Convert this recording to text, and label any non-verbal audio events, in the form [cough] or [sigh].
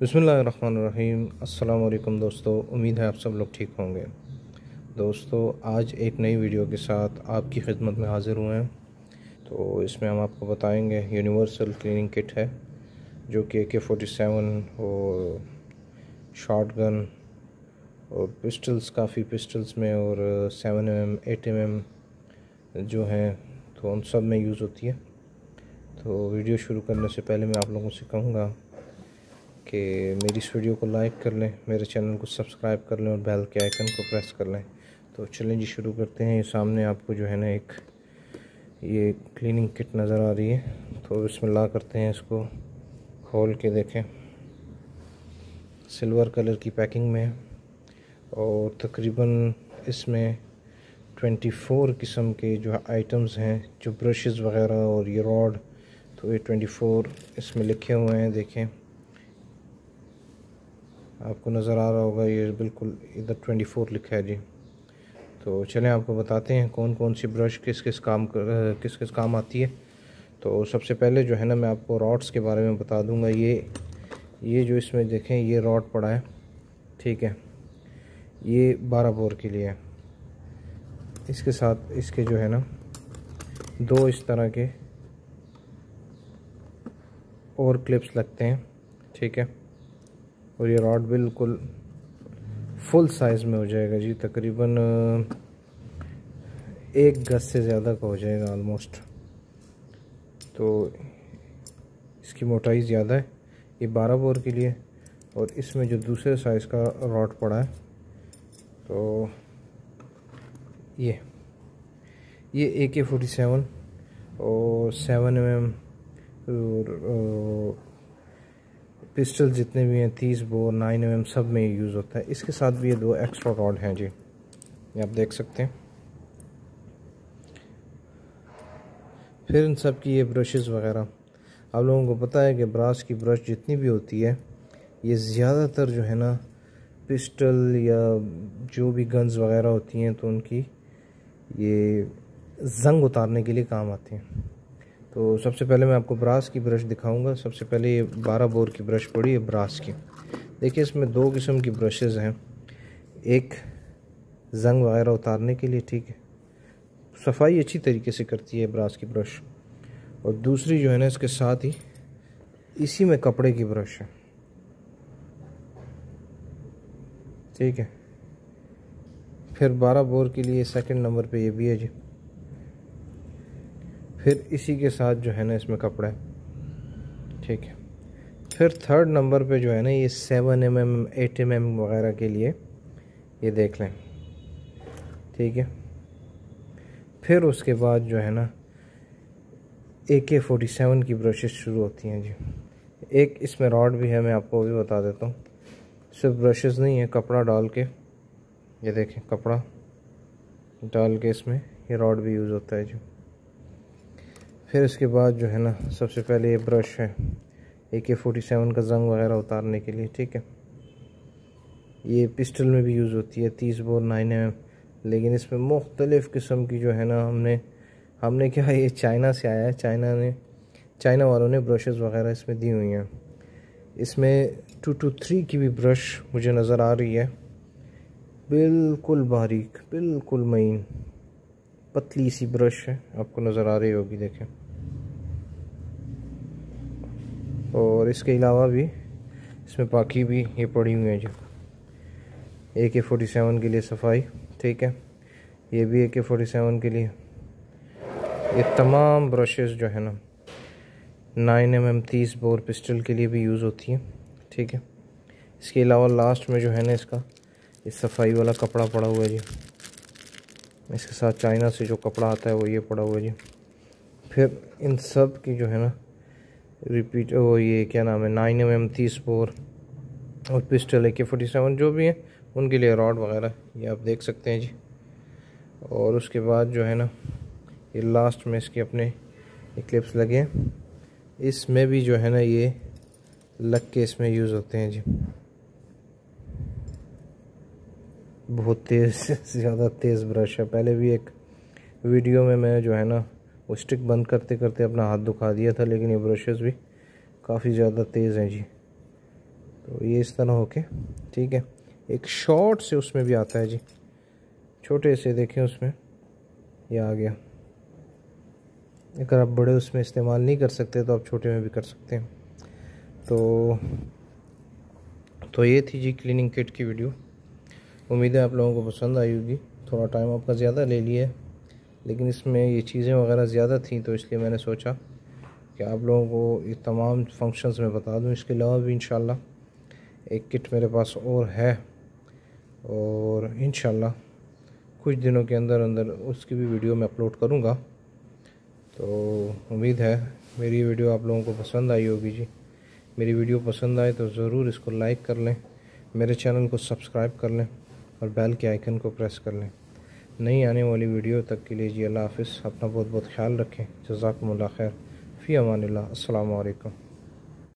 बसमीम अल्लाम दोस्तों उम्मीद है आप सब लोग ठीक होंगे दोस्तों आज एक नई वीडियो के साथ आपकी खिदमत में हाज़िर हुए हैं तो इसमें हम आपको बताएंगे यूनिवर्सल क्लीनिंग किट है जो कि ए के फोर्टी सेवन और शॉट गन और पिस्टल्स काफ़ी पिस्टल्स में और seven M M eight M M जो हैं तो उन सब में यूज़ होती है तो वीडियो शुरू करने से पहले मैं आप लोगों से कहूँगा कि मेरी इस वीडियो को लाइक कर लें मेरे चैनल को सब्सक्राइब कर लें और बेल के आइकन को प्रेस कर लें तो चलें जी शुरू करते हैं ये सामने आपको जो है ना एक ये क्लीनिंग किट नज़र आ रही है तो इसमें ला करते हैं इसको खोल के देखें सिल्वर कलर की पैकिंग में है और तकरीबन इसमें 24 किस्म के जो आइटम्स हैं जो ब्रशेस वगैरह और ये रॉड तो ये 24 इसमें लिखे हुए हैं देखें आपको नज़र आ रहा होगा ये बिल्कुल इधर ट्वेंटी फोर लिखा है जी तो चलें आपको बताते हैं कौन कौन सी ब्रश किस किस काम कर, किस किस काम आती है तो सबसे पहले जो है ना मैं आपको रॉड्स के बारे में बता दूंगा ये ये जो इसमें देखें ये रॉड पड़ा है ठीक है ये बारह बोर के लिए है इसके साथ इसके जो है ना दो इस तरह के और क्लिप्स लगते हैं ठीक है और ये रॉड बिल्कुल फुल साइज़ में हो जाएगा जी तकरीबन एक गज से ज़्यादा का हो जाएगा ऑलमोस्ट तो इसकी मोटाई ज़्यादा है ये बारह बोर के लिए और इसमें जो दूसरे साइज़ का रॉड पड़ा है तो ये ये ए के फोर्टी सेवन और सेवन एम एम पिस्टल जितने भी हैं तीस बोर नाइन एम सब में यूज़ होता है इसके साथ भी ये दो एक्स्ट्रा रॉड हैं जी ये आप देख सकते हैं फिर इन सब की ये ब्रशेज़ वगैरह आप लोगों को पता है कि ब्रास की ब्रश जितनी भी होती है ये ज़्यादातर जो है ना पिस्टल या जो भी गन्स वगैरह होती हैं तो उनकी ये जंग उतारने के लिए काम आती हैं तो सबसे पहले मैं आपको ब्रास की ब्रश दिखाऊंगा सबसे पहले ये बारह बोर की ब्रश पड़ी है ब्रास की देखिए इसमें दो किस्म की ब्रशेज़ हैं एक जंग वगैरह उतारने के लिए ठीक है सफाई अच्छी तरीके से करती है ब्रास की ब्रश और दूसरी जो है ना इसके साथ ही इसी में कपड़े की ब्रश है ठीक है फिर बारह बोर के लिए सेकंड नंबर पे ये भी है जी फिर इसी के साथ जो है ना इसमें कपड़ा है ठीक है फिर थर्ड नंबर पे जो है ना ये seven M M eight M M वगैरह के लिए ये देख लें ठीक है फिर उसके बाद जो है ना ए के फोर्टी सेवन की ब्रशेज़ शुरू होती हैं जी एक इसमें रॉड भी है मैं आपको भी बता देता हूँ सिर्फ ब्रशेज़ नहीं है कपड़ा डाल के ये देखें कपड़ा डाल के इसमें ये रॉड भी यूज़ होता है जी फिर इसके बाद जो है ना सबसे पहले ये ब्रश है ए के फोर्टी सेवन का जंग वगैरह उतारने के लिए ठीक है ये पिस्टल में भी यूज़ होती है तीस बोर नाइन एम लेकिन इसमें मुख्तलिफ़ किस्म की जो है ना हमने हमने क्या ये चाइना से आया है चाइना ने चाइना वालों ने ब्रशेज़ वगैरह इसमें दी हुई हैं इसमें टू टू थ्री की भी ब्रश मुझे नज़र आ रही है बिल्कुल बारीक बिल्कुल मीन पतली सी ब्रश है आपको नज़र आ रही होगी देखें और इसके अलावा भी इसमें बाकी भी ये पड़ी हुई हैं जो ए के फोर्टी सेवन के लिए सफाई ठीक है ये भी ए के फोर्टी सेवन के लिए ये तमाम ब्रशेस जो है ना नाइन एम एम तीस बोर पिस्टल के लिए भी यूज़ होती हैं ठीक है इसके अलावा लास्ट में जो है ना इसका ये सफाई वाला कपड़ा पड़ा हुआ है जी इसके साथ चाइना से जो कपड़ा आता है वो ये पड़ा हुआ है जी फिर इन सब की जो है ना रिपीट वो ये क्या नाम है नाइन एम एम तीस फोर और pistol A K forty seven जो भी हैं उनके लिए रॉड वगैरह ये आप देख सकते हैं जी और उसके बाद जो है ना ये लास्ट में इसके अपने क्लिप्स लगे हैं इसमें भी जो है ना ये लग के इसमें यूज़ होते हैं जी बहुत तेज़ [laughs] ज़्यादा तेज़ ब्रश है पहले भी एक वीडियो में मैं जो है ना वो स्टिक बंद करते करते अपना हाथ दुखा दिया था लेकिन ये ब्रशेज़ भी काफ़ी ज़्यादा तेज़ हैं जी तो ये इस तरह होके ठीक है एक शॉर्ट से उसमें भी आता है जी छोटे से देखें उसमें ये आ गया अगर आप बड़े उसमें इस्तेमाल नहीं कर सकते तो आप छोटे में भी कर सकते हैं तो तो ये थी जी क्लीनिंग किट की वीडियो उम्मीद है आप लोगों को पसंद आई होगी थोड़ा टाइम आपका ज़्यादा ले लिया है लेकिन इसमें ये चीज़ें वगैरह ज़्यादा थी तो इसलिए मैंने सोचा कि आप लोगों को ये तमाम फंक्शंस में बता दूँ इसके अलावा भी इन एक किट मेरे पास और है और इन कुछ दिनों के अंदर अंदर उसकी भी वीडियो मैं अपलोड करूँगा तो उम्मीद है मेरी वीडियो आप लोगों को पसंद आई होगी जी मेरी वीडियो पसंद आए तो ज़रूर इसको लाइक कर लें मेरे चैनल को सब्सक्राइब कर लें और बेल के आइकन को प्रेस कर लें नई आने वाली वीडियो तक के लिए जी अल्लाह हाफ़ अपना बहुत बहुत ख्याल रखें जजाकमल खैर फ़ी अमान अल्लाम